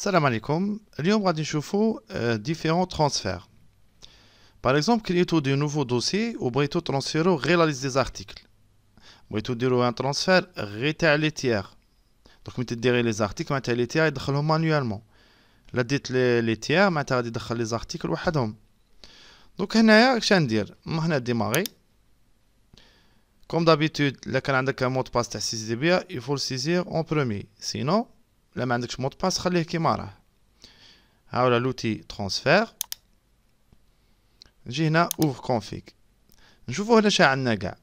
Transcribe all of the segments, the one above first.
Salam alaikum. Aujourd'hui, on va différents transferts. Par exemple, quand il y a un nouveau dossier, on va transférer des articles. On va dire un transfert rétablir les tiers. Donc, on vous les articles, les tiers manuellement. La les tiers, les articles un Donc, dire, démarrer. Comme d'habitude, quand on passe un mot de passe, il faut le saisir en premier. Sinon, لا ما عندكش مود باس خليه كيما راه هاولا لوتي ترانسفير نجي هنا اوف كونفيك نشوفو هنا شا عندنا كاع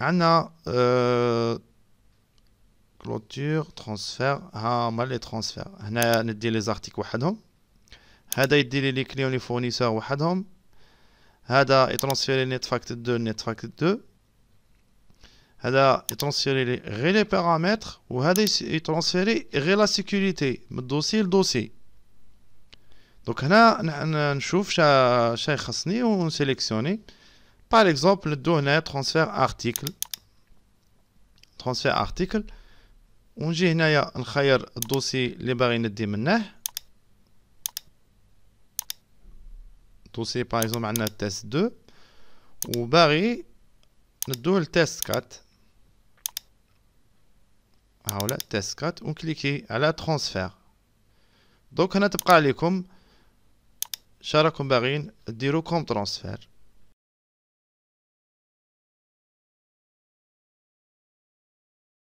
عندنا اه كلوتور ترانسفير ها هما لي ترانسفير هنا ندي لي زارتيك وحدهم هذا يدي لي لي كليون لي فورنيسور وحدهم هذا لي نيت فاكت 2 نيت فاكت 2 Celle ci transfère les paramètres et celle ci transfère la sécurité Le dossier le dossier. Donc ici nous voyons ce qui est disponible et nous sélectionnons. Par exemple, nous donnons ici le transfert d'article. Le transfert d'article. Et nous choisissons le dossier que nous voulons donner. Le dossier, par exemple, nous le test 2. Et nous donnons au le test 4. تيست كات ونكليكي على ترانسفير دونك هنا تبقى عليكم شراكم باغيين ديرو كوم ترانسفير